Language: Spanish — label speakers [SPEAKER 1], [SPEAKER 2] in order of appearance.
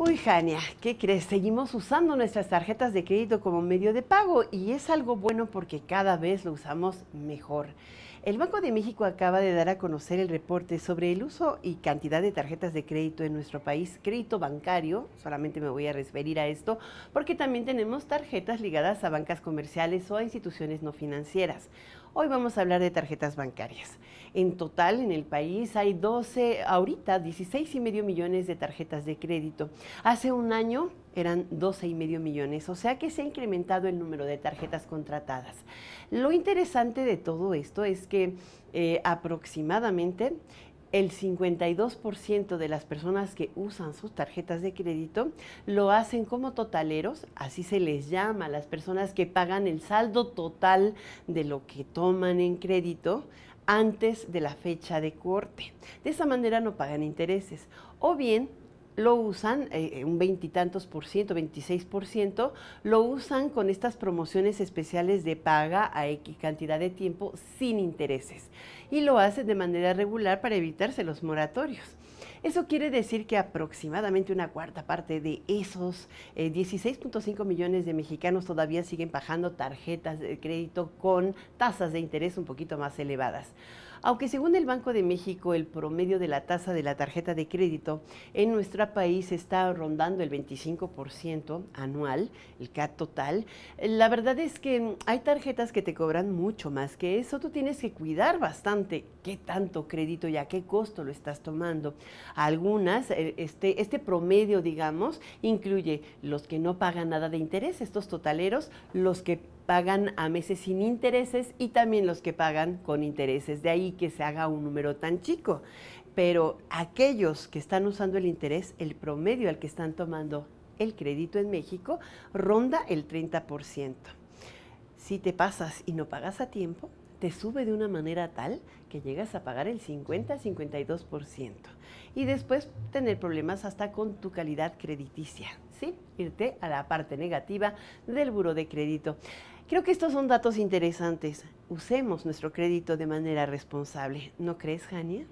[SPEAKER 1] Uy, Jania, ¿qué crees? Seguimos usando nuestras tarjetas de crédito como medio de pago y es algo bueno porque cada vez lo usamos mejor. El Banco de México acaba de dar a conocer el reporte sobre el uso y cantidad de tarjetas de crédito en nuestro país, crédito bancario, solamente me voy a referir a esto, porque también tenemos tarjetas ligadas a bancas comerciales o a instituciones no financieras. Hoy vamos a hablar de tarjetas bancarias. En total, en el país hay 12, ahorita 16 y medio millones de tarjetas de crédito. Hace un año eran 12 y medio millones, o sea que se ha incrementado el número de tarjetas contratadas. Lo interesante de todo esto es que eh, aproximadamente el 52% de las personas que usan sus tarjetas de crédito lo hacen como totaleros, así se les llama a las personas que pagan el saldo total de lo que toman en crédito antes de la fecha de corte. De esa manera no pagan intereses. O bien lo usan, eh, eh, un veintitantos por ciento, 26 por ciento, lo usan con estas promociones especiales de paga a X cantidad de tiempo sin intereses. Y lo hacen de manera regular para evitarse los moratorios. Eso quiere decir que aproximadamente una cuarta parte de esos 16.5 eh, millones de mexicanos todavía siguen bajando tarjetas de crédito con tasas de interés un poquito más elevadas. Aunque según el Banco de México el promedio de la tasa de la tarjeta de crédito en nuestro país está rondando el 25% anual, el CAT total, la verdad es que hay tarjetas que te cobran mucho más que eso. Tú tienes que cuidar bastante qué tanto crédito y a qué costo lo estás tomando. Algunas, eh, este, este, promedio, digamos, incluye los que no pagan nada de interés, estos totaleros, los que pagan a meses sin intereses y también los que pagan con intereses. De ahí que se haga un número tan chico. Pero aquellos que están usando el interés, el promedio al que están tomando el crédito en México ronda el 30%. Si te pasas y no pagas a tiempo, te sube de una manera tal que llegas a pagar el 50 52% y después tener problemas hasta con tu calidad crediticia, ¿sí? Irte a la parte negativa del buro de crédito. Creo que estos son datos interesantes. Usemos nuestro crédito de manera responsable, ¿no crees, Jania?